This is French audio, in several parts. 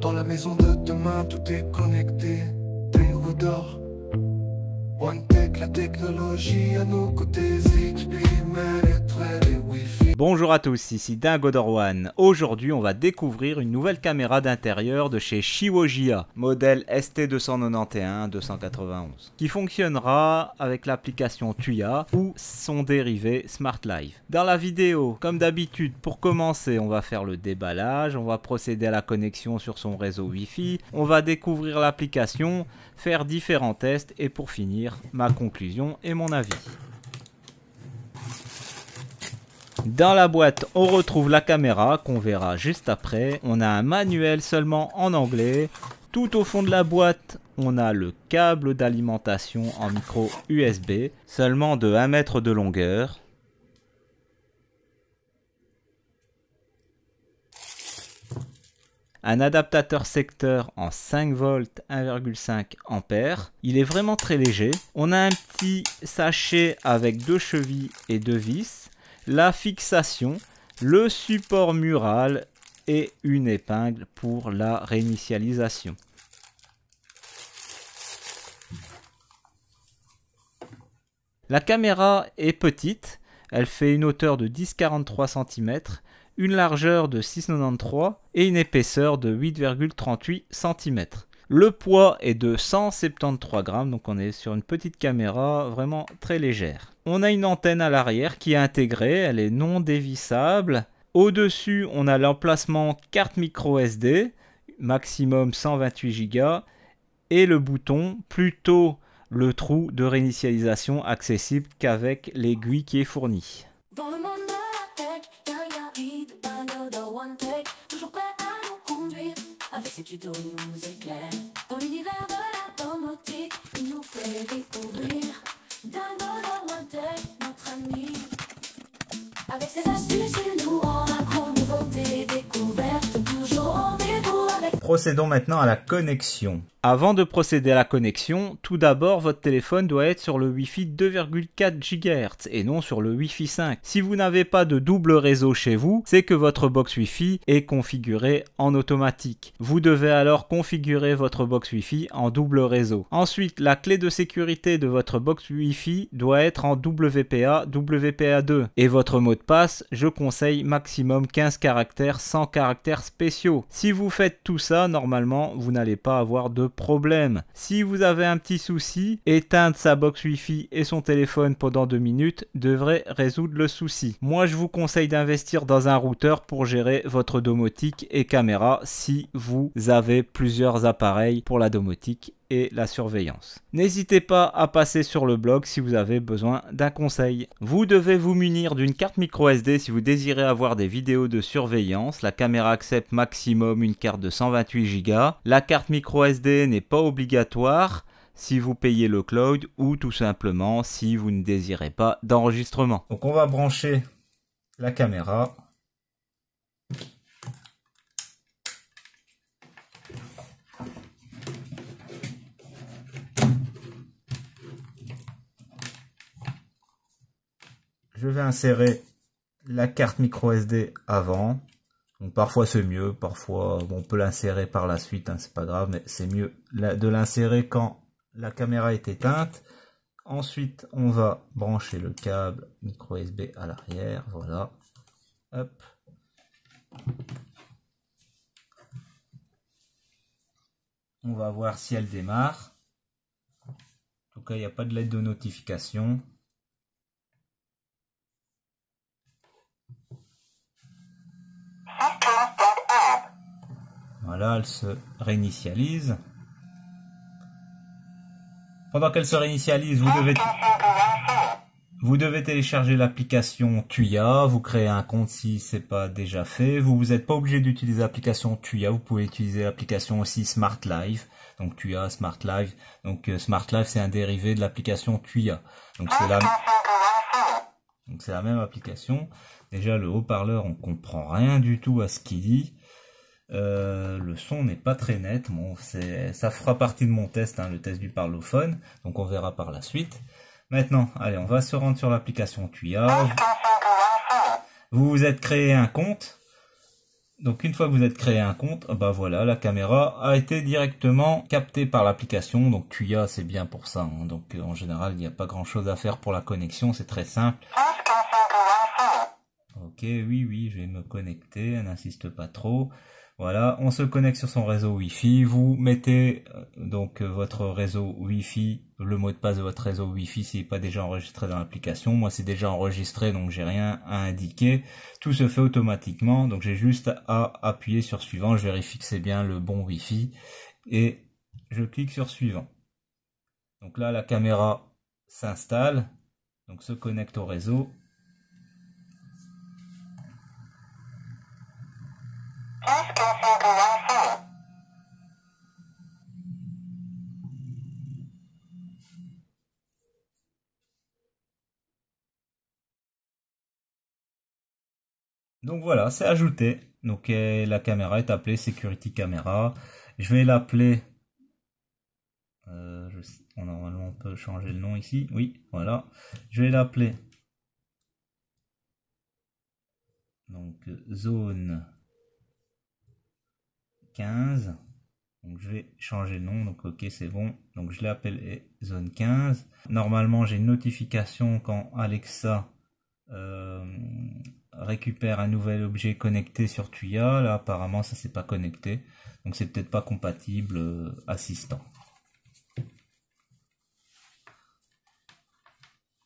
Dans la maison de demain tout est connecté Des d'or One Tech, la technologie à nos côtés XP, mais les Bonjour à tous, ici Dingo Dorwan. Aujourd'hui, on va découvrir une nouvelle caméra d'intérieur de chez Shiwojia, modèle ST291-291, qui fonctionnera avec l'application Tuya ou son dérivé Smart Life. Dans la vidéo, comme d'habitude, pour commencer, on va faire le déballage, on va procéder à la connexion sur son réseau Wi-Fi, on va découvrir l'application, faire différents tests et pour finir, ma conclusion et mon avis. Dans la boîte, on retrouve la caméra qu'on verra juste après. On a un manuel seulement en anglais. Tout au fond de la boîte, on a le câble d'alimentation en micro USB, seulement de 1 mètre de longueur. un adaptateur secteur en 5 volts 1,5 ampères. Il est vraiment très léger. On a un petit sachet avec deux chevilles et deux vis la fixation, le support mural et une épingle pour la réinitialisation. La caméra est petite, elle fait une hauteur de 10,43 cm, une largeur de 6,93 et une épaisseur de 8,38 cm. Le poids est de 173 grammes, donc on est sur une petite caméra vraiment très légère. On a une antenne à l'arrière qui est intégrée, elle est non dévissable. Au-dessus, on a l'emplacement carte micro SD, maximum 128 Go, et le bouton plutôt le trou de réinitialisation accessible qu'avec l'aiguille qui est fournie si tu tournes nous éclairent. Dans l'univers de la domotique, il nous fait découvrir d'un Dingolo lointain, notre ami. Avec ses astuces, il nous rend accro nouveauté découverte. Toujours rendez-vous avec. Procédons maintenant à la connexion. Avant de procéder à la connexion, tout d'abord votre téléphone doit être sur le Wi-Fi 2,4 GHz et non sur le Wi-Fi 5. Si vous n'avez pas de double réseau chez vous, c'est que votre box Wi-Fi est configuré en automatique. Vous devez alors configurer votre box Wi-Fi en double réseau. Ensuite, la clé de sécurité de votre box Wi-Fi doit être en WPA WPA2 et votre mot de passe, je conseille maximum 15 caractères sans caractères spéciaux. Si vous faites tout ça, normalement, vous n'allez pas avoir de problème. Si vous avez un petit souci, éteindre sa box Wi-Fi et son téléphone pendant 2 minutes devrait résoudre le souci. Moi, je vous conseille d'investir dans un routeur pour gérer votre domotique et caméra si vous avez plusieurs appareils pour la domotique la surveillance. N'hésitez pas à passer sur le blog si vous avez besoin d'un conseil. Vous devez vous munir d'une carte micro SD si vous désirez avoir des vidéos de surveillance. La caméra accepte maximum une carte de 128 Go. La carte micro SD n'est pas obligatoire si vous payez le cloud ou tout simplement si vous ne désirez pas d'enregistrement. Donc on va brancher la caméra. je vais insérer la carte micro SD avant. Donc parfois c'est mieux, parfois on peut l'insérer par la suite, hein, c'est pas grave, mais c'est mieux de l'insérer quand la caméra est éteinte. Ensuite, on va brancher le câble micro USB à l'arrière, voilà. Hop. On va voir si elle démarre. En tout cas, il n'y a pas de lettre de notification. Voilà, elle se réinitialise. Pendant qu'elle se réinitialise, vous devez, vous devez télécharger l'application Tuya, vous créez un compte si c'est pas déjà fait. Vous n'êtes pas obligé d'utiliser l'application Tuya, vous pouvez utiliser l'application aussi Smart Live. Donc Tuya, Smart Live. Donc euh, Smart Life, c'est un dérivé de l'application Tuya. Donc c'est la... la même application. Déjà, le haut-parleur, on comprend rien du tout à ce qu'il dit. Euh, le son n'est pas très net. ça fera partie de mon test, hein, le test du parlophone. Donc on verra par la suite. Maintenant, allez, on va se rendre sur l'application Tuya Vous vous êtes créé un compte. Donc une fois que vous êtes créé un compte, bah voilà, la caméra a été directement captée par l'application. Donc Tuya, c'est bien pour ça. Hein. Donc en général, il n'y a pas grand-chose à faire pour la connexion, c'est très simple. Ok, oui, oui, je vais me connecter, n'insiste pas trop. Voilà, on se connecte sur son réseau Wi-Fi. Vous mettez euh, donc euh, votre réseau Wi-Fi, le mot de passe de votre réseau Wi-Fi s'il n'est pas déjà enregistré dans l'application. Moi, c'est déjà enregistré, donc j'ai rien à indiquer. Tout se fait automatiquement, donc j'ai juste à appuyer sur suivant. Je vérifie que c'est bien le bon Wi-Fi et je clique sur suivant. Donc là, la caméra s'installe, donc se connecte au réseau Donc voilà, c'est ajouté. Donc la caméra est appelée Security Camera. Je vais l'appeler. Euh, normalement, on peut changer le nom ici. Oui, voilà. Je vais l'appeler. Donc zone 15. Donc je vais changer le nom, donc ok c'est bon. Donc je l'appelle zone 15. Normalement j'ai une notification quand Alexa euh, récupère un nouvel objet connecté sur Tuya. Là apparemment ça s'est pas connecté. Donc c'est peut-être pas compatible euh, assistant.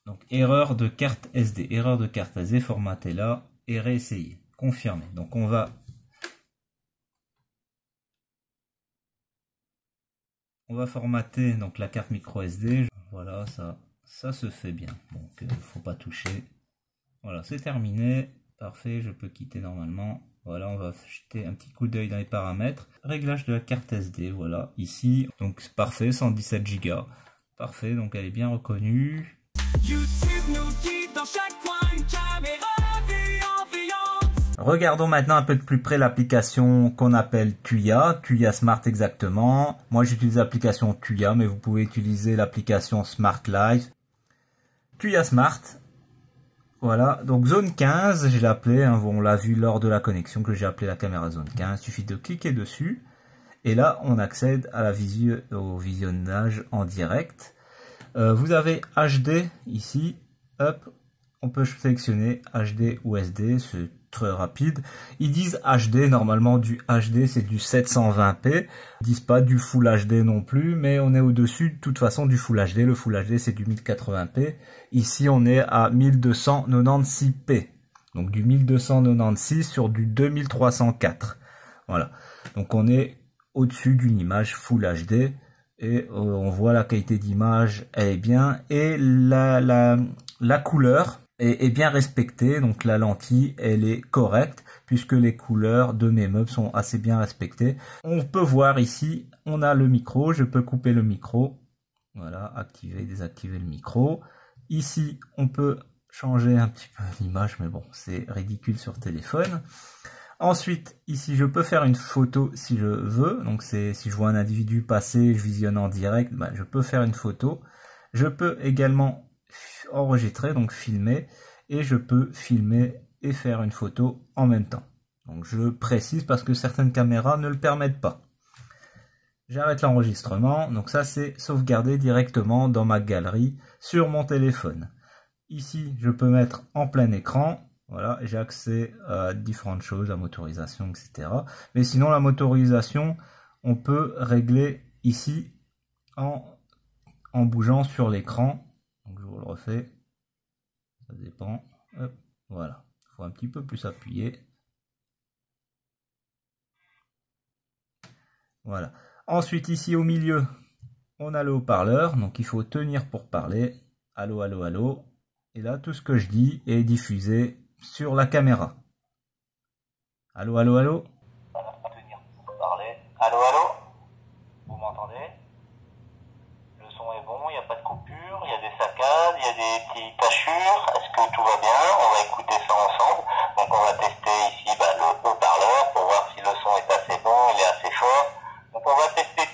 Donc erreur de carte SD, erreur de carte SD, formaté là et réessayer, confirmer, Donc on va On va formater donc la carte micro SD. Voilà, ça, ça se fait bien. Donc, ne euh, faut pas toucher. Voilà, c'est terminé. Parfait, je peux quitter normalement. Voilà, on va jeter un petit coup d'œil dans les paramètres. Réglage de la carte SD, voilà, ici. Donc, parfait, 117 Go. Parfait, donc elle est bien reconnue. regardons maintenant un peu de plus près l'application qu'on appelle Tuya, Tuya Smart exactement. Moi j'utilise l'application Tuya, mais vous pouvez utiliser l'application Smart Live. Tuya Smart, voilà, donc zone 15, je l'ai appelé, hein, on l'a vu lors de la connexion que j'ai appelé la caméra zone 15, il suffit de cliquer dessus, et là on accède au visionnage en direct. Euh, vous avez HD ici, hop, on peut sélectionner HD ou SD, rapide. Ils disent HD, normalement du HD c'est du 720p. Ils disent pas du Full HD non plus, mais on est au-dessus de toute façon du Full HD. Le Full HD c'est du 1080p. Ici on est à 1296p. Donc du 1296 sur du 2304. Voilà. Donc on est au-dessus d'une image Full HD et euh, on voit la qualité d'image est bien et la, la, la couleur est, bien respectée. Donc la lentille, elle est correcte puisque les couleurs de mes meubles sont assez bien respectées. On peut voir ici, on a le micro, je peux couper le micro. Voilà, activer, désactiver le micro. Ici, on peut changer un petit peu l'image, mais bon, c'est ridicule sur téléphone. Ensuite, ici, je peux faire une photo si je veux. Donc, c'est si je vois un individu passer, je visionne en direct, ben, je peux faire une photo. Je peux également enregistrer, donc filmer, et je peux filmer et faire une photo en même temps. Donc je précise parce que certaines caméras ne le permettent pas. J'arrête l'enregistrement, donc ça c'est sauvegardé directement dans ma galerie sur mon téléphone. Ici, je peux mettre en plein écran. Voilà, j'ai accès à différentes choses, la motorisation, etc. Mais sinon, la motorisation, on peut régler ici en, en bougeant sur l'écran donc je vous le refais. Ça dépend. Hop, voilà. Il faut un petit peu plus appuyer. Voilà. Ensuite, ici au milieu, on a le haut-parleur. Donc il faut tenir pour parler. Allô, allô, allô. Et là, tout ce que je dis est diffusé sur la caméra. Allô, allô, allô. Tenir pour parler. Allô, allô. Vous m'entendez il y a des petites tachures est-ce que tout va bien On va écouter ça ensemble. Donc on va tester ici bah, le haut-parleur pour voir si le son est assez bon, il est assez fort. Donc on va tester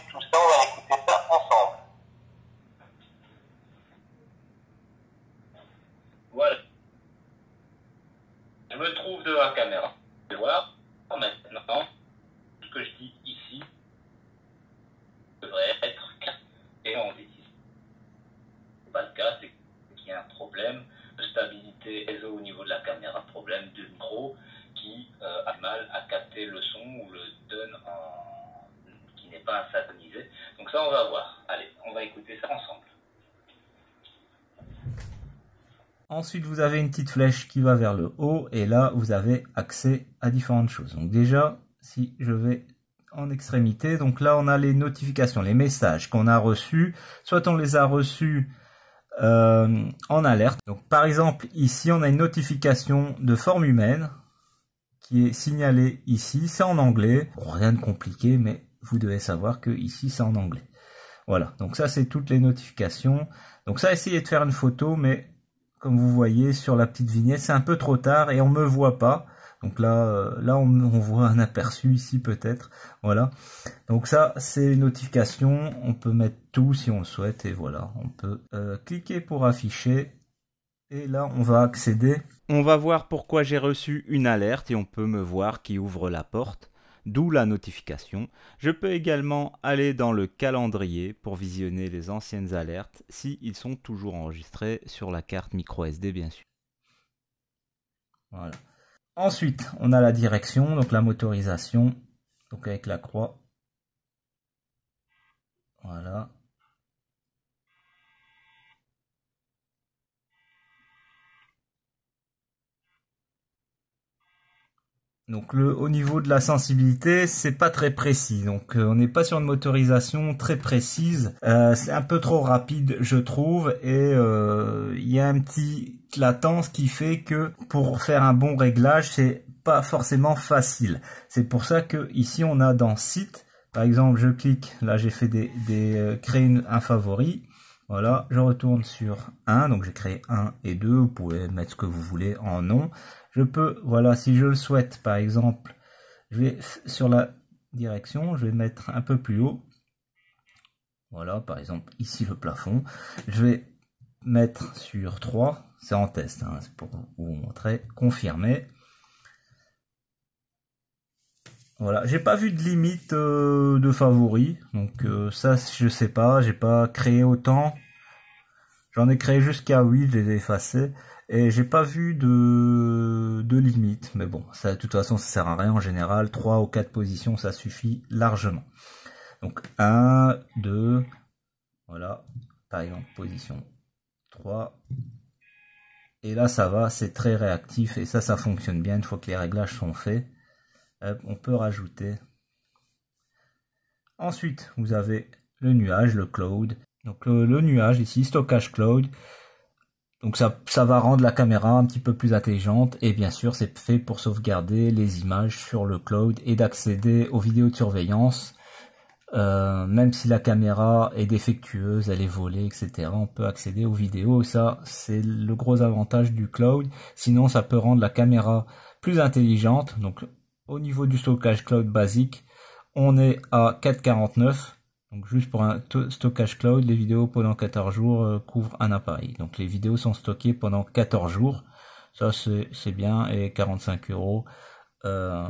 Ensuite, vous avez une petite flèche qui va vers le haut et là, vous avez accès à différentes choses. Donc déjà, si je vais en extrémité, donc là, on a les notifications, les messages qu'on a reçus. Soit on les a reçus euh, en alerte. Donc par exemple, ici, on a une notification de forme humaine qui est signalée ici. C'est en anglais. rien de compliqué, mais vous devez savoir que ici, c'est en anglais. Voilà, donc ça c'est toutes les notifications. Donc ça, essayez de faire une photo, mais comme vous voyez sur la petite vignette, c'est un peu trop tard et on me voit pas. Donc là, euh, là on, voit un aperçu ici peut-être. Voilà. Donc ça, c'est une notification. On peut mettre tout si on le souhaite. Et voilà, on peut euh, cliquer pour afficher. Et là, on va accéder. On va voir pourquoi j'ai reçu une alerte et on peut me voir qui ouvre la porte d'où la notification. Je peux également aller dans le calendrier pour visionner les anciennes alertes si sont toujours enregistrés sur la carte micro SD bien sûr. Ensuite, on a la direction, donc la motorisation, donc avec la croix. Voilà. Donc le, au niveau de la sensibilité, c'est pas très précis. Donc euh, on n'est pas sur une motorisation très précise. Euh, c'est un peu trop rapide, je trouve, et euh, il y a un petit latence qui fait que pour faire un bon réglage, c'est pas forcément facile. C'est pour ça que ici on a dans site, par exemple, je clique, là j'ai fait des, des créer un favori. Voilà, je retourne sur 1, donc j'ai créé 1 et 2, vous pouvez mettre ce que vous voulez en nom. Je peux, voilà, si je le souhaite, par exemple, je vais sur la direction, je vais mettre un peu plus haut. Voilà, par exemple, ici le plafond. Je vais mettre sur 3, c'est en test, hein, c'est pour vous montrer, confirmer. Voilà, j'ai pas vu de limite euh, de favoris, donc euh, ça je sais pas, j'ai pas créé autant. J'en ai créé jusqu'à 8, je les ai effacés. Et j'ai pas vu de, de limite, mais bon, ça, de toute façon, ça sert à rien en général. 3 ou 4 positions, ça suffit largement. Donc 1, 2, voilà, par exemple, position 3. Et là, ça va, c'est très réactif et ça, ça fonctionne bien une fois que les réglages sont faits. on peut rajouter. Ensuite, vous avez le nuage, le cloud. Donc le nuage ici, stockage cloud. Donc ça, ça va rendre la caméra un petit peu plus intelligente et bien sûr c'est fait pour sauvegarder les images sur le cloud et d'accéder aux vidéos de surveillance. Euh, même si la caméra est défectueuse, elle est volée, etc. On peut accéder aux vidéos. Ça, c'est le gros avantage du cloud. Sinon, ça peut rendre la caméra plus intelligente. Donc, au niveau du stockage cloud basique, on est à 449 donc juste pour un stockage cloud, les vidéos pendant 14 jours euh, couvrent un appareil. Donc les vidéos sont stockées pendant 14 jours. Ça c'est bien et 45 euros euh,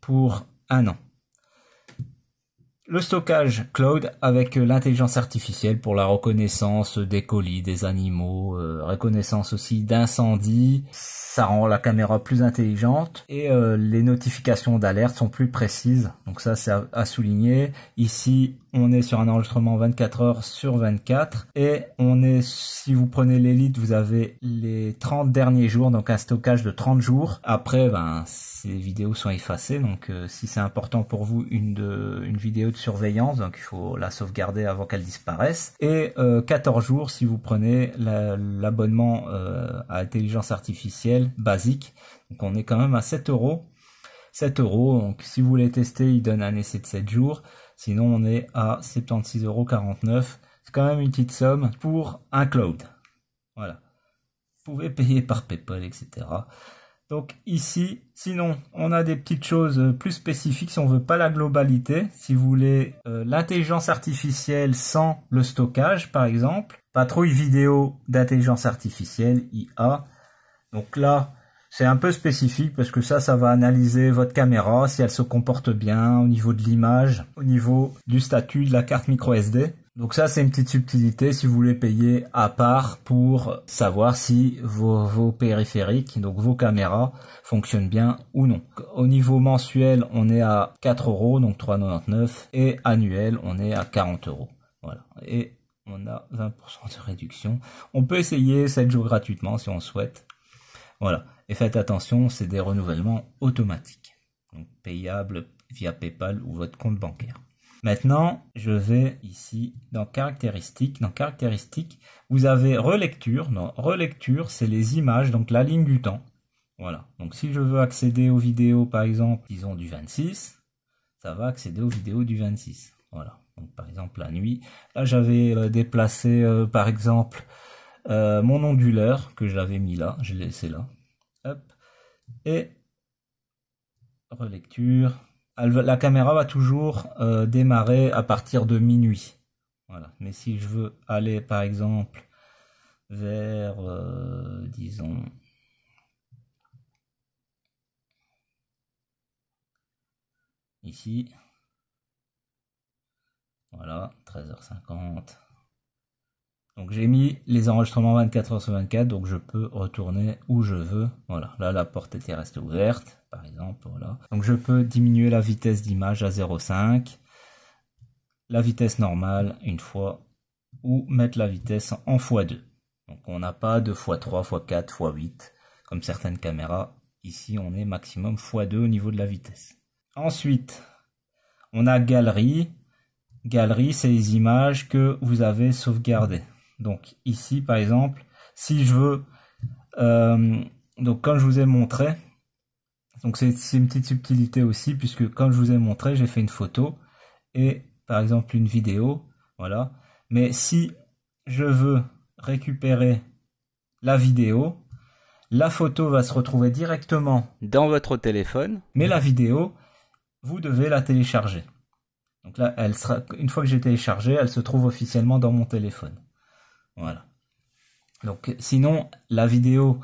pour un an. Le stockage cloud avec euh, l'intelligence artificielle pour la reconnaissance des colis, des animaux, euh, reconnaissance aussi d'incendies, ça rend la caméra plus intelligente et euh, les notifications d'alerte sont plus précises. Donc ça c'est à, souligner. Ici on est sur un enregistrement 24 heures sur 24 et on est si vous prenez l'élite vous avez les 30 derniers jours donc un stockage de 30 jours. Après ben ces vidéos sont effacées donc si c'est important pour vous une de, une vidéo surveillance, donc il faut la sauvegarder avant qu'elle disparaisse. Et 14 euh, jours si vous prenez l'abonnement euh, à intelligence artificielle basique. Donc on est quand même à 7 euros. 7 euros, donc si vous voulez tester, il donne un essai de 7 jours. Sinon on est à 76,49 euros. C'est quand même une petite somme pour un cloud. Voilà. Vous pouvez payer par PayPal, etc. Donc ici, sinon, on a des petites choses euh, plus spécifiques si on veut pas la globalité. Si vous voulez euh, l'intelligence artificielle sans le stockage, par exemple, patrouille vidéo d'intelligence artificielle IA. Donc là, c'est un peu spécifique parce que ça, ça va analyser votre caméra si elle se comporte bien au niveau de l'image, au niveau du statut de la carte micro SD. Donc ça, c'est une petite subtilité si vous voulez payer à part pour savoir si vos, périphériques, donc vos caméras, fonctionnent bien ou non. Au niveau mensuel, on est à 4 euros, donc 3,99 et annuel, on est à 40 euros. Voilà. Et on a 20% de réduction. On peut essayer 7 jours gratuitement si on souhaite. Voilà. Et faites attention, c'est des renouvellements automatiques. Donc payables via PayPal ou votre compte bancaire. Maintenant, je vais ici dans caractéristiques. Dans caractéristiques, vous avez relecture. Dans relecture, c'est les images, donc la ligne du temps. Voilà. Donc si je veux accéder aux vidéos, par exemple, disons du 26, ça va accéder aux vidéos du 26. Voilà. Donc par exemple la nuit. Là, j'avais euh, déplacé, euh, par exemple, euh, mon onduleur que j'avais mis là. Je l'ai laissé là. Hop. Et relecture la caméra va toujours euh, démarrer à partir de minuit. Voilà. Mais si je veux aller par exemple vers, euh, disons, ici, voilà, 13h50. Donc j'ai mis les enregistrements 24 heures sur 24, donc je peux retourner où je veux. Voilà, là la porte était restée ouverte, par exemple, voilà. Donc je peux diminuer la vitesse d'image à 0,5, la vitesse normale une fois, ou mettre la vitesse en x2. Donc on n'a pas de x3, x4, x8, comme certaines caméras. Ici on est maximum x2 au niveau de la vitesse. Ensuite, on a galerie. Galerie, c'est les images que vous avez sauvegardées. Donc ici, par exemple, si je veux... Euh, donc quand je vous ai montré, donc c'est une petite subtilité aussi, puisque quand je vous ai montré, j'ai fait une photo et par exemple une vidéo, voilà. Mais si je veux récupérer la vidéo, la photo va se retrouver directement dans votre téléphone, mais la vidéo, vous devez la télécharger. Donc là, elle sera, une fois que j'ai téléchargé, elle se trouve officiellement dans mon téléphone. Voilà. Donc sinon, la vidéo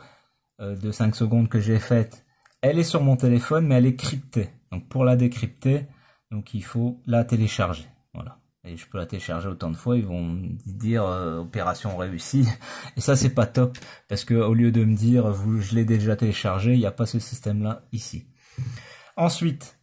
euh, de 5 secondes que j'ai faite, elle est sur mon téléphone, mais elle est cryptée. Donc pour la décrypter, donc il faut la télécharger. Voilà. Et je peux la télécharger autant de fois, ils vont dire euh, opération réussie. Et ça c'est pas top, parce que au lieu de me dire euh, vous, je l'ai déjà téléchargé, il n'y a pas ce système-là ici. Ensuite,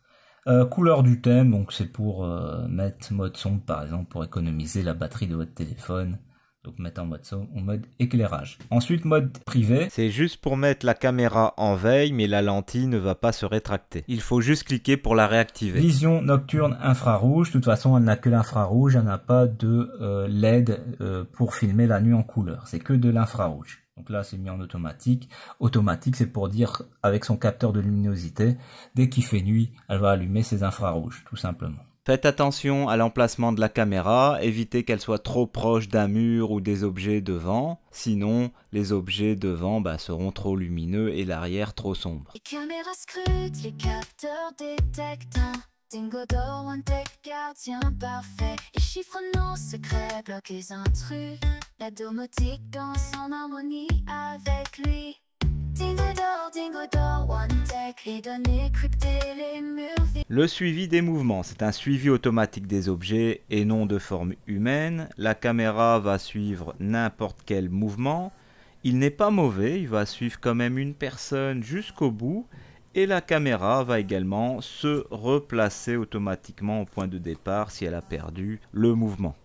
couleur du thème, donc c'est pour mettre mode sombre par exemple pour économiser la batterie de votre téléphone. Donc mettre en mode son, en mode éclairage. Ensuite, mode privé. C'est juste pour mettre la caméra en veille, mais la lentille ne va pas se rétracter. Il faut juste cliquer pour la réactiver. Vision nocturne infrarouge. De toute façon, elle n'a que l'infrarouge, Elle n'a pas de euh, LED euh, pour filmer la nuit en couleur. C'est que de l'infrarouge. Donc là, c'est mis en automatique. Automatique, c'est pour dire avec son capteur de luminosité, dès qu'il fait nuit, elle va allumer ses infrarouges, tout simplement. Faites attention à l'emplacement de la caméra, évitez qu'elle soit trop proche d'un mur ou des objets devant, sinon les objets devant bah, seront trop lumineux et l'arrière trop sombre. Les caméras scrutent, les capteurs détectent un dingo d'or, un deck gardien parfait. Les chiffres non secrets, bloquent les intrus, la domotique danse en harmonie avec lui. Le suivi des mouvements, c'est un suivi automatique des objets et non de forme humaine. La caméra va suivre n'importe quel mouvement. Il n'est pas mauvais, il va suivre quand même une personne jusqu'au bout. Et la caméra va également se replacer automatiquement au point de départ si elle a perdu le mouvement.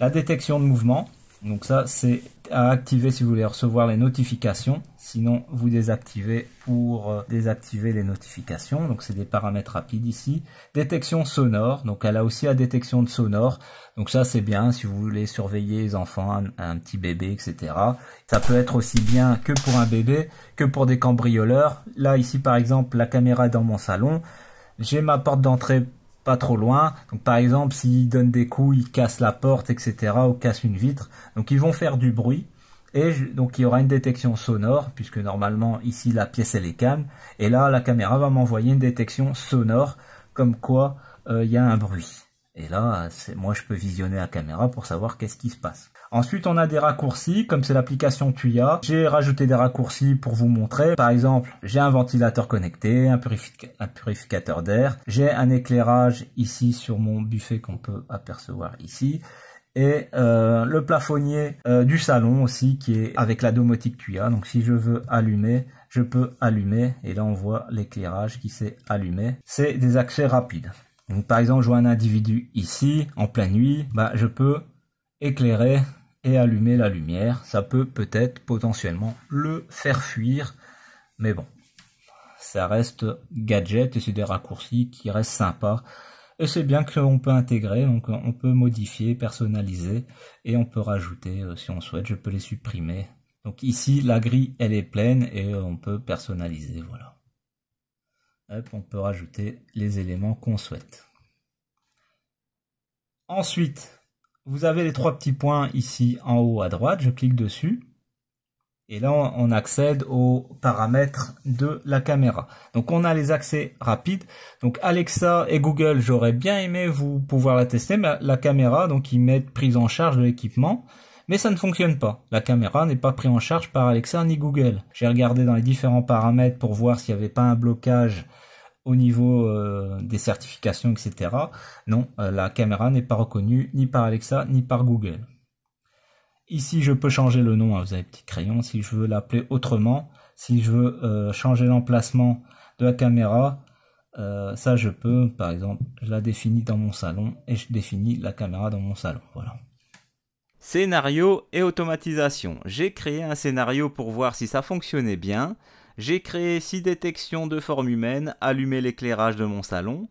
La détection de mouvement, donc ça c'est à activer si vous voulez recevoir les notifications, sinon vous désactivez pour euh, désactiver les notifications, donc c'est des paramètres rapides ici. Détection sonore, donc elle a aussi la détection de sonore, donc ça c'est bien si vous voulez surveiller les enfants, un, petit bébé, etc. Ça peut être aussi bien que pour un bébé que pour des cambrioleurs. Là ici par exemple la caméra est dans mon salon, j'ai ma porte d'entrée pas trop loin. Donc par exemple, s'il donne des coups, il casse la porte, etc., ou casse une vitre. Donc ils vont faire du bruit. Et donc il y aura une détection sonore, puisque normalement ici la pièce elle est calme. Et là, la caméra va m'envoyer une détection sonore, comme quoi euh, il y a un bruit. Et là, moi, je peux visionner la caméra pour savoir qu'est-ce qui se passe. Ensuite, on a des raccourcis, comme c'est l'application Tuya. J'ai rajouté des raccourcis pour vous montrer. Par exemple, j'ai un ventilateur connecté, un, purificateur d'air. J'ai un éclairage ici sur mon buffet qu'on peut apercevoir ici et euh, le plafonnier euh, du salon aussi qui est avec la domotique Tuya. Donc si je veux allumer, je peux allumer et là on voit l'éclairage qui s'est allumé. C'est des accès rapides par exemple, je vois un individu ici, en pleine nuit, bah, je peux éclairer et allumer la lumière. Ça peut peut-être potentiellement le faire fuir, mais bon, ça reste gadget et c'est des raccourcis qui restent sympas. Et c'est bien que peut intégrer, donc on peut modifier, personnaliser et on peut rajouter euh, si on souhaite, je peux les supprimer. Donc ici, la grille, elle est pleine et on peut personnaliser, voilà on peut rajouter les éléments qu'on souhaite. Ensuite, vous avez les trois petits points ici en haut à droite. Je clique dessus. Et là, on accède aux paramètres de la caméra. Donc, on a les accès rapides. Donc, Alexa et Google, j'aurais bien aimé vous pouvoir la tester, mais la caméra, donc, ils mettent prise en charge de l'équipement. Mais ça ne fonctionne pas. La caméra n'est pas prise en charge par Alexa ni Google. J'ai regardé dans les différents paramètres pour voir s'il n'y avait pas un blocage au niveau euh, des certifications, etc. Non, euh, la caméra n'est pas reconnue ni par Alexa ni par Google. Ici, je peux changer le nom, ah, vous avez petit crayon, si je veux l'appeler autrement, si je veux euh, changer l'emplacement de la caméra, ça je peux, par exemple, je la définis dans mon salon et je définis la caméra dans mon salon. Voilà. Scénario et automatisation. J'ai créé un scénario pour voir si ça fonctionnait bien. J'ai créé 6 détections de forme humaine, allumer l'éclairage de mon salon,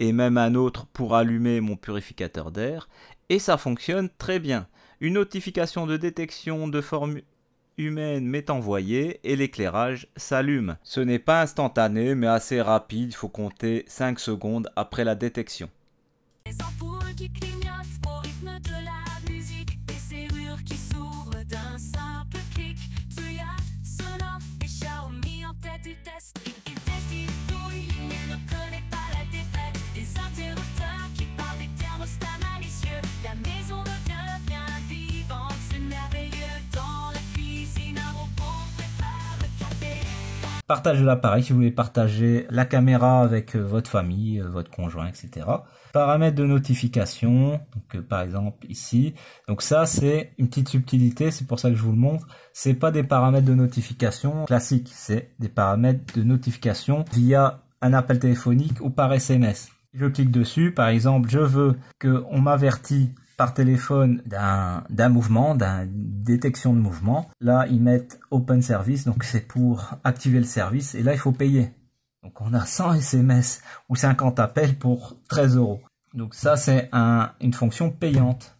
et même un autre pour allumer mon purificateur d'air, et ça fonctionne très bien. Une notification de détection de forme humaine m'est envoyée et l'éclairage s'allume. Ce n'est pas instantané mais assez rapide, il faut compter 5 secondes après la détection. de l'appareil si vous voulez partager la caméra avec euh, votre famille, euh, votre conjoint, etc. Paramètres de notification, donc, euh, par exemple ici. Donc ça, c'est une petite subtilité, c'est pour ça que je vous le montre. C'est pas des paramètres de notification classiques, c'est des paramètres de notification via un appel téléphonique ou par SMS. Je clique dessus, par exemple, je veux qu'on m'avertit par téléphone d'un mouvement, d'une détection de mouvement. Là, ils mettent Open Service, donc c'est pour activer le service, et là, il faut payer. Donc on a 100 SMS ou 50 appels pour 13 euros. Donc ça, c'est une fonction payante.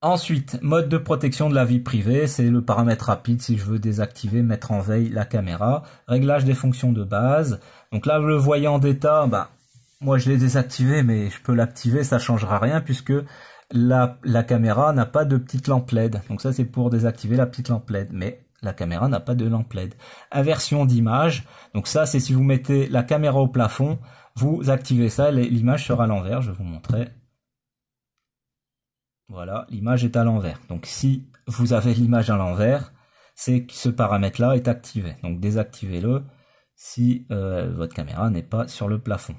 Ensuite, mode de protection de la vie privée, c'est le paramètre rapide si je veux désactiver, mettre en veille la caméra. Réglage des fonctions de base. Donc là, le voyant d'état, bah, moi, je l'ai désactivé, mais je peux l'activer, ça changera rien puisque la, caméra n'a pas de petite lampe LED. Donc ça, c'est pour désactiver la petite lampe LED. Mais la caméra n'a pas de lampe LED. Inversion d'image. Donc ça, c'est si vous mettez la caméra au plafond, vous activez ça, l'image sera à l'envers. Je vais vous montrer. Voilà, l'image est à l'envers. Donc si vous avez l'image à l'envers, c'est que ce paramètre-là est activé. Donc désactivez-le si euh, votre caméra n'est pas sur le plafond.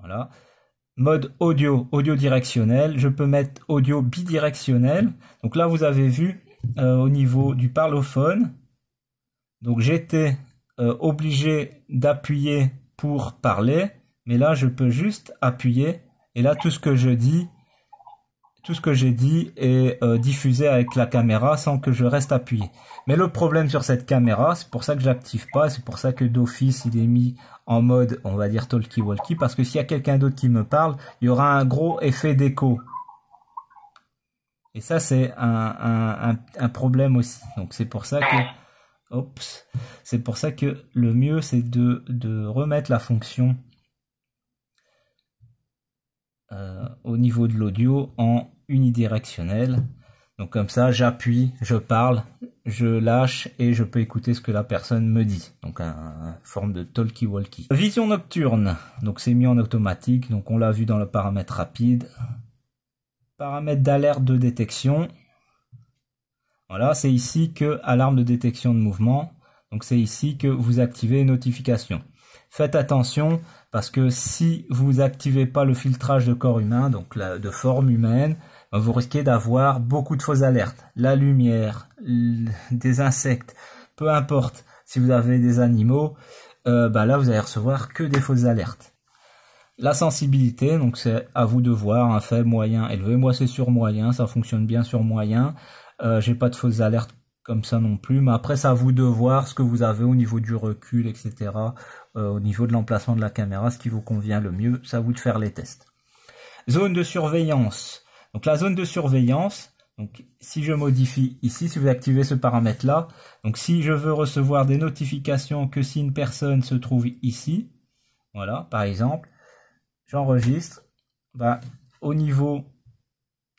Voilà. Mode audio, audio directionnel. Je peux mettre audio bidirectionnel. Donc là, vous avez vu euh, au niveau du parlophone. Donc j'étais euh, obligé d'appuyer pour parler, mais là je peux juste appuyer et là tout ce que je dis tout ce que j'ai dit est euh, diffusé avec la caméra sans que je reste appuyé. Mais le problème sur cette caméra, c'est pour ça que j'active pas, c'est pour ça que d'office il est mis en mode, on va dire talkie walkie, parce que s'il y a quelqu'un d'autre qui me parle, il y aura un gros effet d'écho. Et ça c'est un, un, problème aussi. Donc c'est pour ça que, c'est pour ça que le mieux c'est de, de remettre la fonction euh, au niveau de l'audio en unidirectionnel. Donc comme ça, j'appuie, je parle, je lâche et je peux écouter ce que la personne me dit. Donc une forme de talkie-walkie. Vision nocturne. Donc c'est mis en automatique. Donc on l'a vu dans le paramètre rapide. Paramètre d'alerte de détection. Voilà, c'est ici que alarme de détection de mouvement. Donc c'est ici que vous activez notification. Faites attention, parce que si vous n'activez pas le filtrage de corps humain, donc de forme humaine, ben, vous risquez d'avoir beaucoup de fausses alertes. La lumière, des insectes, peu importe si vous avez des animaux, euh, ben là vous allez recevoir que des fausses alertes. La sensibilité, donc c'est à vous de voir, un fait moyen, élevé. Moi c'est sur moyen, ça fonctionne bien sur moyen. Euh, j'ai pas de fausses alertes comme ça non plus. Mais après, ça vous de voir ce que vous avez au niveau du recul, etc. Euh, au niveau de l'emplacement de la caméra, ce qui vous convient le mieux. ça à vous de faire les tests. Zone de surveillance. Donc la zone de surveillance, donc si je modifie ici, si vous activez ce paramètre-là, donc si je veux recevoir des notifications que si une personne se trouve ici, voilà, par exemple, j'enregistre, bah, au niveau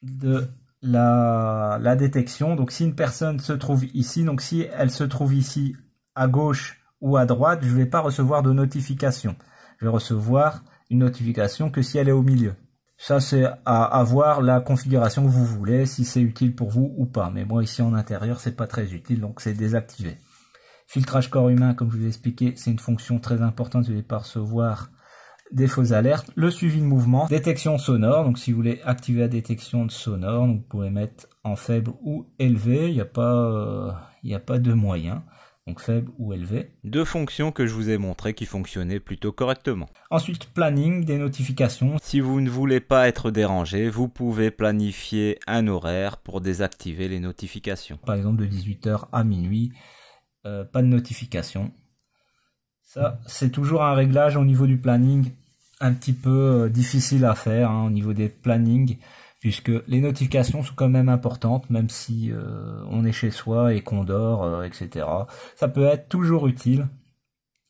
de la, détection. Donc si une personne se trouve ici, donc si elle se trouve ici à gauche ou à droite, je ne vais pas recevoir de notification. Je vais recevoir une notification que si elle est au milieu. Ça, c'est à avoir la configuration que vous voulez, si c'est utile pour vous ou pas. Mais moi, ici en intérieur, c'est pas très utile, donc c'est désactivé. Filtrage corps humain, comme je vous ai expliqué, c'est une fonction très importante. Je ne vais pas recevoir des fausses alertes, le suivi de mouvement, détection sonore. Donc si vous voulez activer la détection de sonore, vous pouvez mettre en faible ou élevé. Il n'y a pas, euh, il a pas de moyen. Donc faible ou élevé. Deux fonctions que je vous ai montrées qui fonctionnaient plutôt correctement. Ensuite, planning des notifications. Si vous ne voulez pas être dérangé, vous pouvez planifier un horaire pour désactiver les notifications. Par exemple, de 18h à minuit, euh, pas de notification. Ça, c'est toujours un réglage au niveau du planning un petit peu euh, difficile à faire hein, au niveau des plannings puisque les notifications sont quand même importantes même si euh, on est chez soi et qu'on dort euh, etc ça peut être toujours utile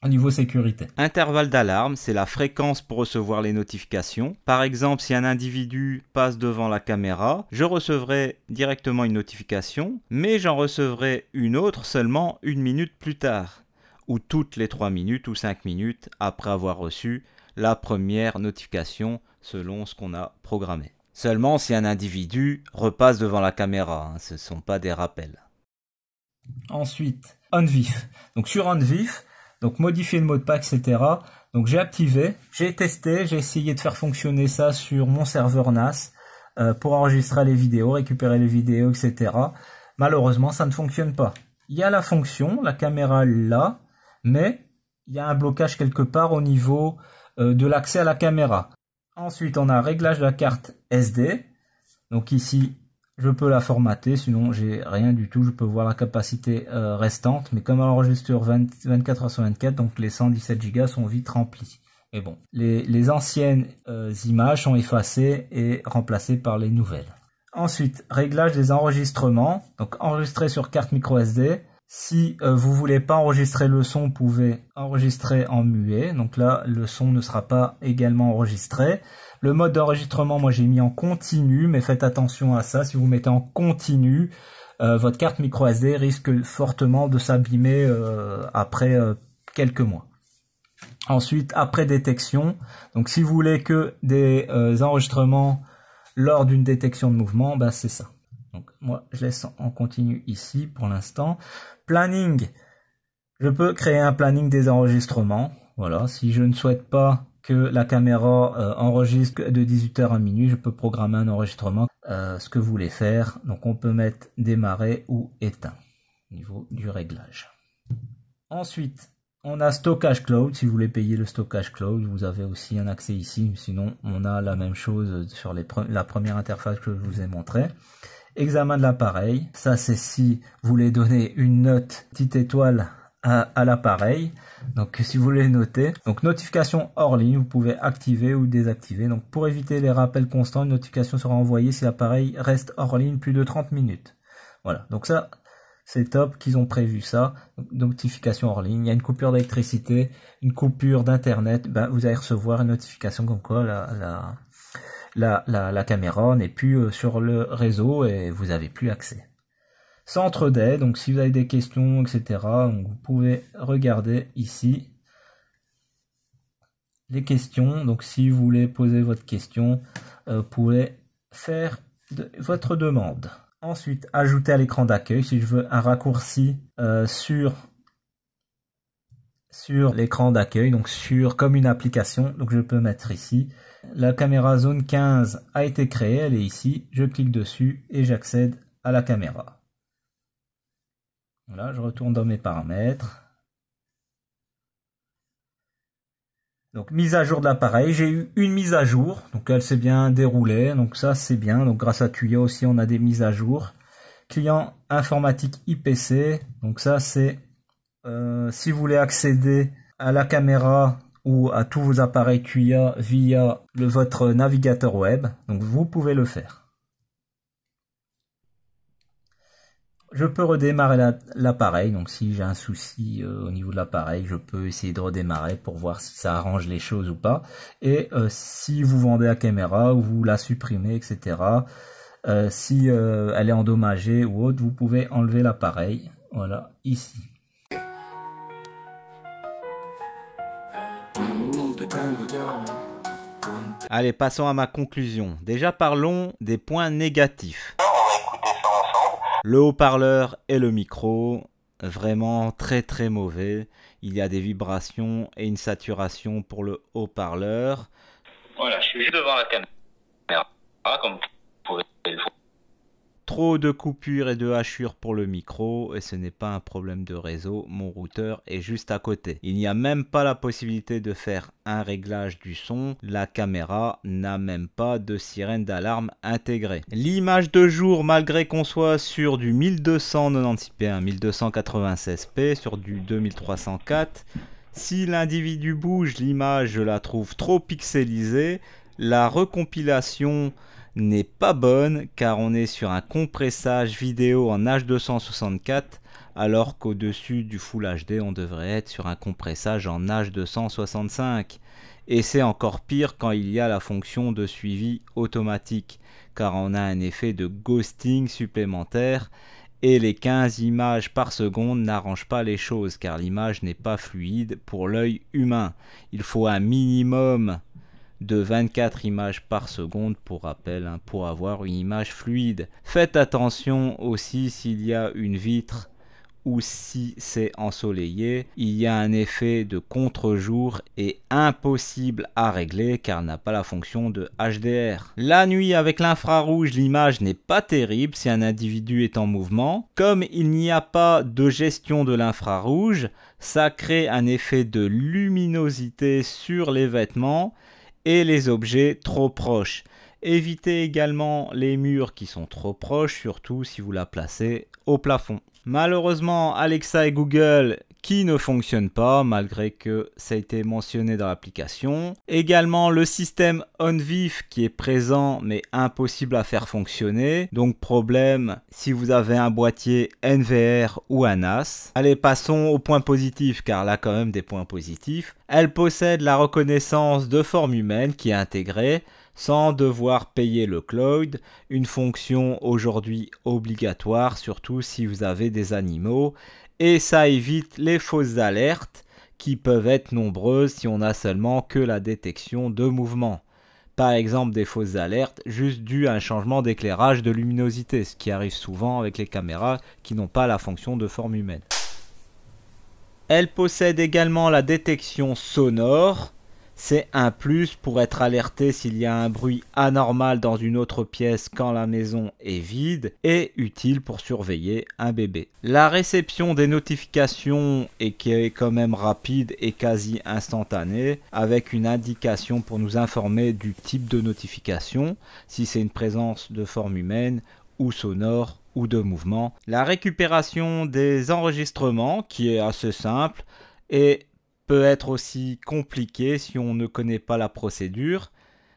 au niveau sécurité. Intervalle d'alarme, c'est la fréquence pour recevoir les notifications. Par exemple, si un individu passe devant la caméra, je recevrai directement une notification, mais j'en recevrai une autre seulement une minute plus tard ou toutes les 3 minutes ou 5 minutes après avoir reçu la première notification selon ce qu'on a programmé. Seulement si un individu repasse devant la caméra, hein, ce ne sont pas des rappels. Ensuite, OnVif. Donc sur OnVif, donc modifier le mot de passe, etc. Donc j'ai activé, j'ai testé, j'ai essayé de faire fonctionner ça sur mon serveur NAS euh, pour enregistrer les vidéos, récupérer les vidéos, etc. Malheureusement, ça ne fonctionne pas. Il y a la fonction, la caméra là, mais il y a un blocage quelque part au niveau euh, de l'accès à la caméra. Ensuite, on a réglage de la carte SD. Donc ici, je peux la formater, sinon j'ai rien du tout. Je peux voir la capacité euh, restante, mais comme elle enregistreur 24 h 24, donc les 117 Go sont vite remplis. Mais bon, les, anciennes euh, images sont effacées et remplacées par les nouvelles. Ensuite, réglage des enregistrements. Donc enregistrer sur carte micro SD. Si euh, vous ne voulez pas enregistrer le son, vous pouvez enregistrer en muet. Donc là, le son ne sera pas également enregistré. Le mode d'enregistrement, moi j'ai mis en continu, mais faites attention à ça. Si vous mettez en continu, euh, votre carte micro SD risque fortement de s'abîmer euh, après quelques mois. Ensuite, après détection, donc si vous voulez que des enregistrements lors d'une détection de mouvement, bah, c'est ça. Donc moi je laisse en continu ici pour l'instant planning. Je peux créer un planning des enregistrements. Voilà, si je ne souhaite pas que la caméra euh, enregistre de 18h à minuit, je peux programmer un enregistrement, euh, ce que vous voulez faire. Donc on peut mettre démarrer ou éteint au niveau du réglage. Ensuite, on a stockage cloud. Si vous voulez payer le stockage cloud, vous avez aussi un accès ici. Sinon, on a la même chose sur la première interface que je vous ai montrée. Examen de l'appareil, ça c'est si vous voulez donner une note petite étoile à, l'appareil. Donc si vous voulez noter, donc notification hors ligne, vous pouvez activer ou désactiver. Donc pour éviter les rappels constants, une notification sera envoyée si l'appareil reste hors ligne plus de 30 minutes. Voilà, donc ça c'est top qu'ils ont prévu ça. notification hors ligne, il y a une coupure d'électricité, une coupure d'internet, ben, vous allez recevoir une notification comme quoi la la, la, la caméra n'est plus euh, sur le réseau et vous n'avez plus accès. Centre d'aide, donc si vous avez des questions, etc., vous pouvez regarder ici les questions. Donc si vous voulez poser votre question, euh, vous pouvez faire votre demande. Ensuite, ajouter à l'écran d'accueil, si je veux un raccourci euh, sur sur l'écran d'accueil, donc sur comme une application. Donc je peux mettre ici la caméra zone 15 a été créée, elle est ici, je clique dessus et j'accède à la caméra. Voilà, je retourne dans mes paramètres. Donc mise à jour de l'appareil, j'ai eu une mise à jour, donc elle s'est bien déroulée, donc ça c'est bien, donc grâce à Tuya aussi on a des mises à jour. Client informatique IPC, donc ça c'est euh, si vous voulez accéder à la caméra ou à tous vos appareils QIA via votre navigateur web. Donc vous pouvez le faire. Je peux redémarrer l'appareil, donc si j'ai un souci euh, au niveau de l'appareil, je peux essayer de redémarrer pour voir si ça arrange les choses ou pas. Et euh, si vous vendez la caméra, ou vous la supprimez, etc. Euh, si elle est endommagée ou autre, vous pouvez enlever l'appareil. Voilà, ici. Allez, passons à ma conclusion. Déjà parlons des points négatifs. Le haut-parleur et le micro, vraiment très très mauvais. Il y a des vibrations et une saturation pour le haut-parleur. Voilà, je suis juste devant la caméra, comme vous Trop de coupures et de hachures pour le micro, et ce n'est pas un problème de réseau, mon routeur est juste à côté. Il n'y a même pas la possibilité de faire un réglage du son, la caméra n'a même pas de sirène d'alarme intégrée. L'image de jour, malgré qu'on soit sur du 1296p, 1296p, sur du 2304, si l'individu bouge, l'image, je la trouve trop pixelisée. La recompilation n'est pas bonne car on est sur un compressage vidéo en H264 alors qu'au-dessus du Full HD on devrait être sur un compressage en H265. Et c'est encore pire quand il y a la fonction de suivi automatique car on a un effet de ghosting supplémentaire et les 15 images par seconde n'arrangent pas les choses car l'image n'est pas fluide pour l'œil humain. Il faut un minimum de 24 images par seconde pour rappel, hein, pour avoir une image fluide. Faites attention aussi s'il y a une vitre ou si c'est ensoleillé, il y a un effet de contre-jour et impossible à régler car n'a pas la fonction de HDR. La nuit avec l'infrarouge, l'image n'est pas terrible si un individu est en mouvement. Comme il n'y a pas de gestion de l'infrarouge, ça crée un effet de luminosité sur les vêtements et les objets trop proches. Évitez également les murs qui sont trop proches, surtout si vous la placez au plafond. Malheureusement, Alexa et Google qui ne fonctionnent pas malgré que ça a été mentionné dans l'application. Également le système OnVif qui est présent mais impossible à faire fonctionner. Donc problème si vous avez un boîtier NVR ou un NAS. Allez, passons aux point positifs car là quand même des points positifs. Elle possède la reconnaissance de forme humaine qui est intégrée sans devoir payer le cloud, une fonction aujourd'hui obligatoire, surtout si vous avez des animaux, et ça évite les fausses alertes qui peuvent être nombreuses si on a seulement que la détection de mouvement. Par exemple des fausses alertes juste dues à un changement d'éclairage de luminosité, ce qui arrive souvent avec les caméras qui n'ont pas la fonction de forme humaine. Elle possède également la détection sonore, c'est un plus pour être alerté s'il y a un bruit anormal dans une autre pièce quand la maison est vide et utile pour surveiller un bébé. La réception des notifications est quand même rapide et quasi instantanée avec une indication pour nous informer du type de notification, si c'est une présence de forme humaine ou sonore ou de mouvement. La récupération des enregistrements qui est assez simple et peut être aussi compliqué si on ne connaît pas la procédure,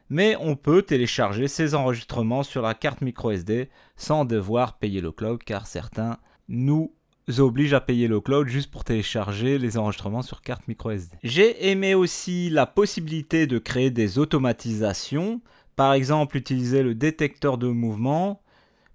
mais on peut télécharger ces enregistrements sur la carte micro SD sans devoir payer le cloud car certains nous obligent à payer le cloud juste pour télécharger les enregistrements sur carte micro SD. J'ai aimé aussi la possibilité de créer des automatisations, par exemple utiliser le détecteur de mouvement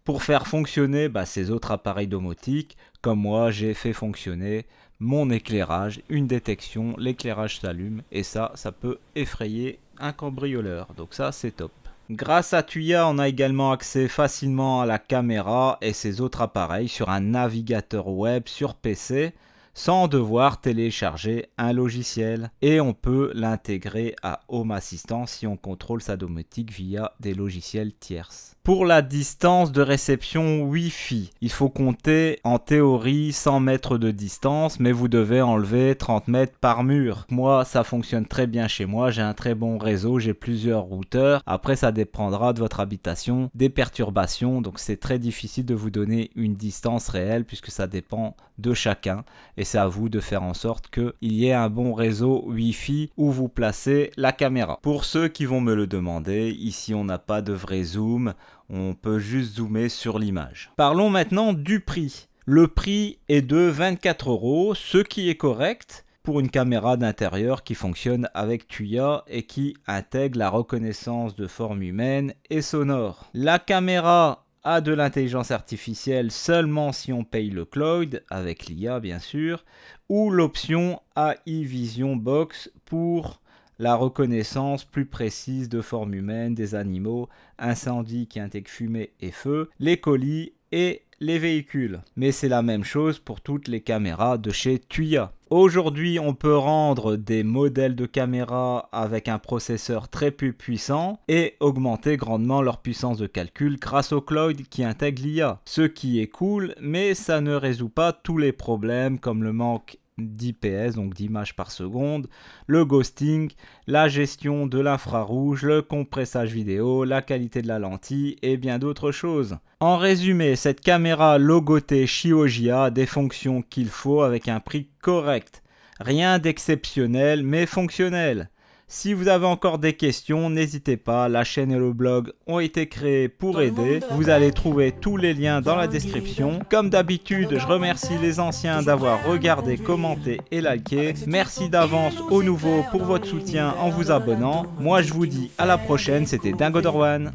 pour faire fonctionner bah, ces autres appareils domotiques comme moi j'ai fait fonctionner mon éclairage, une détection, l'éclairage s'allume et ça, ça peut effrayer un cambrioleur. Donc ça, c'est top. Grâce à Tuya, on a également accès facilement à la caméra et ses autres appareils sur un navigateur web, sur PC sans devoir télécharger un logiciel et on peut l'intégrer à Home Assistant si on contrôle sa domotique via des logiciels tierces. Pour la distance de réception Wi-Fi, il faut compter en théorie 100 mètres de distance, mais vous devez enlever 30 mètres par mur. Moi, ça fonctionne très bien chez moi, j'ai un très bon réseau, j'ai plusieurs routeurs. Après, ça dépendra de votre habitation, des perturbations, donc c'est très difficile de vous donner une distance réelle puisque ça dépend de chacun et c'est à vous de faire en sorte il y ait un bon réseau Wi-Fi où vous placez la caméra. Pour ceux qui vont me le demander, ici on n'a pas de vrai zoom, on peut juste zoomer sur l'image. Parlons maintenant du prix. Le prix est de 24 euros, ce qui est correct pour une caméra d'intérieur qui fonctionne avec Tuya et qui intègre la reconnaissance de forme humaine et sonore. La caméra à de l'intelligence artificielle seulement si on paye le cloud, avec l'IA bien sûr, ou l'option AI Vision Box pour la reconnaissance plus précise de formes humaines des animaux, incendies qui intègrent fumée et feu, les colis et les véhicules. Mais c'est la même chose pour toutes les caméras de chez Tuya. Aujourd'hui, on peut rendre des modèles de caméras avec un processeur très peu puissant et augmenter grandement leur puissance de calcul grâce au cloud qui intègre l'IA. Ce qui est cool, mais ça ne résout pas tous les problèmes comme le manque d'IPS, donc images par seconde, le ghosting, la gestion de l'infrarouge, le compressage vidéo, la qualité de la lentille et bien d'autres choses. En résumé, cette caméra logotée Shioji a des fonctions qu'il faut avec un prix correct. Rien d'exceptionnel mais fonctionnel. Si vous avez encore des questions, n'hésitez pas, la chaîne et le blog ont été créés pour aider. Vous allez trouver tous les liens dans la description. Comme d'habitude, je remercie les anciens d'avoir regardé, commenté et liké. Merci d'avance aux nouveaux pour votre soutien en vous abonnant. Moi je vous dis à la prochaine, c'était Dingo Dorwan.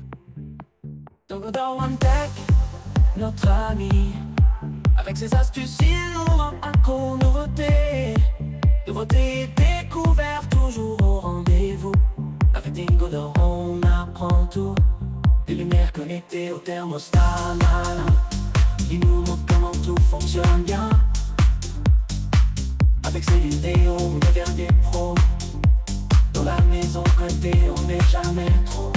notre ami Avec ses Couvert toujours au rendez-vous. Avec des Dor, on apprend tout. Des lumières connectées au thermostat. Il nous montre comment tout fonctionne bien. Avec ses vidéos, on devient des pros. Dans la maison côté, on n'est jamais trop.